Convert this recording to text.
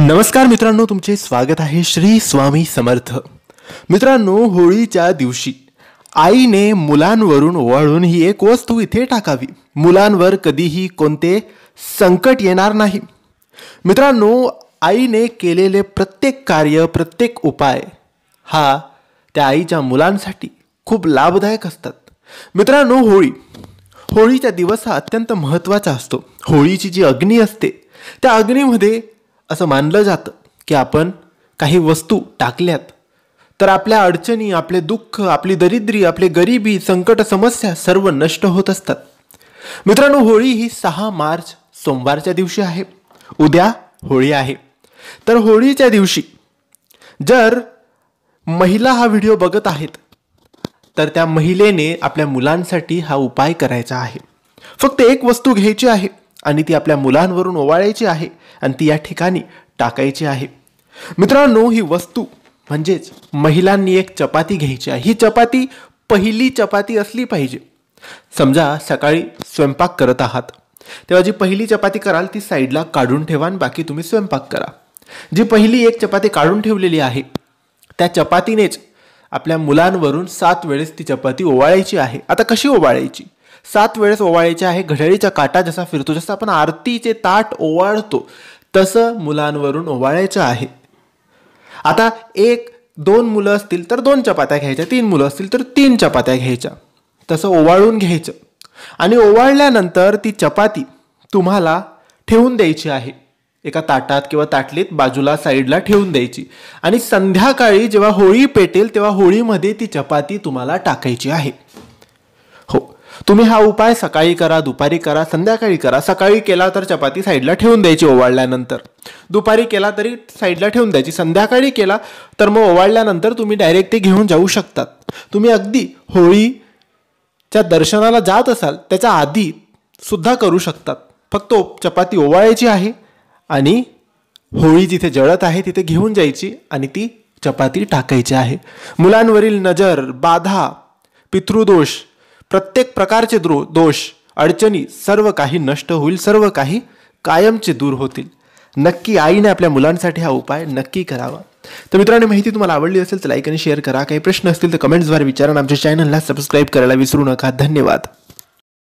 नमस्कार मित्रांनो तुमचे स्वागत आहे श्री स्वामी समर्थ मित्रांनो होळीच्या दिवशी आईने मुलांवरून ओवाळून ही एक वस्तू इथे टाकावी मुलांवर कधीही कोणते संकट येणार नाही मित्रांनो आईने केलेले प्रत्येक कार्य प्रत्येक उपाय हा त्या आईच्या मुलांसाठी खूप लाभदायक असतात मित्रांनो होळी होळीचा दिवस हा अत्यंत महत्त्वाचा असतो होळीची जी अग्नी असते त्या अग्नीमध्ये असं मानलं जातं की आपण काही वस्तू टाकल्यात तर आपल्या अडचणी आपले दुःख आपली दरिद्री आपले गरिबी संकट समस्या सर्व नष्ट होत असतात मित्रांनो होळी ही सहा मार्च सोमवारच्या दिवशी आहे उद्या होळी आहे तर होळीच्या दिवशी जर महिला हा व्हिडिओ बघत आहेत तर त्या महिलेने आपल्या मुलांसाठी हा उपाय करायचा आहे फक्त एक वस्तू घ्यायची आहे आणि ती आपल्या मुलांवरून ओवाळायची आहे आणि ती या ठिकाणी टाकायची आहे मित्रांनो ही वस्तू म्हणजेच महिलांनी एक चपाती घ्यायची आहे ही चपाती पहिली चपाती असली पाहिजे समजा सकाळी स्वयंपाक करत आहात तेव्हा जी पहिली चपाती कराल ती साईडला काढून ठेवा आणि बाकी तुम्ही स्वयंपाक करा जी पहिली एक चपाती काढून ठेवलेली आहे त्या चपातीनेच आपल्या मुलांवरून सात वेळेस ती चपाती ओवाळायची आहे आता कशी ओवाळायची सात वेळेस ओवाळायचे आहे घड्याळीच्या काटा जसा फिरतो जसं आपण आरतीचे ताट ओवाळतो तसं मुलांवरून ओवाळायचं आहे आता एक दोन मुलं असतील तर दोन चपात्या घ्यायच्या तीन मुलं असतील तर तीन चपात्या घ्यायच्या तसं ओवाळून घ्यायचं आणि ओवाळल्यानंतर ती चपाती तुम्हाला ठेवून द्यायची आहे एका ताटात किंवा ताटलीत बाजूला साईडला ठेवून द्यायची आणि संध्याकाळी जेव्हा होळी पेटेल तेव्हा होळीमध्ये ती चपाती तुम्हाला टाकायची आहे तुम्ही हा उपाय सकाळी करा दुपारी करा संध्याकाळी करा सकाळी केला तर चपाती साईडला ठेवून द्यायची ओवाळल्यानंतर दुपारी केला तरी साईडला ठेवून द्यायची संध्याकाळी केला तर मग ओवाळल्यानंतर तुम्ही डायरेक्ट ते घेऊन जाऊ शकतात तुम्ही अगदी होळीच्या दर्शनाला जात असाल त्याच्या आधी सुद्धा करू शकतात फक्त चपाती ओवाळायची आहे आणि होळी जिथे जळत आहे तिथे घेऊन जायची आणि ती चपाती टाकायची आहे मुलांवरील नजर बाधा पितृदोष प्रत्येक प्रकारचे द्रो दोष अडचणी सर्व काही नष्ट होईल सर्व काही कायमचे दूर होतील नक्की आईने आपल्या मुलांसाठी हा उपाय नक्की करावा तर मित्रांनो माहिती तुम्हाला आवडली असेल तर लाईक आणि शेअर करा काही प्रश्न असतील तर कमेंट्सद्वारे विचारा आमच्या चॅनलला सबस्क्राईब करायला विसरू नका धन्यवाद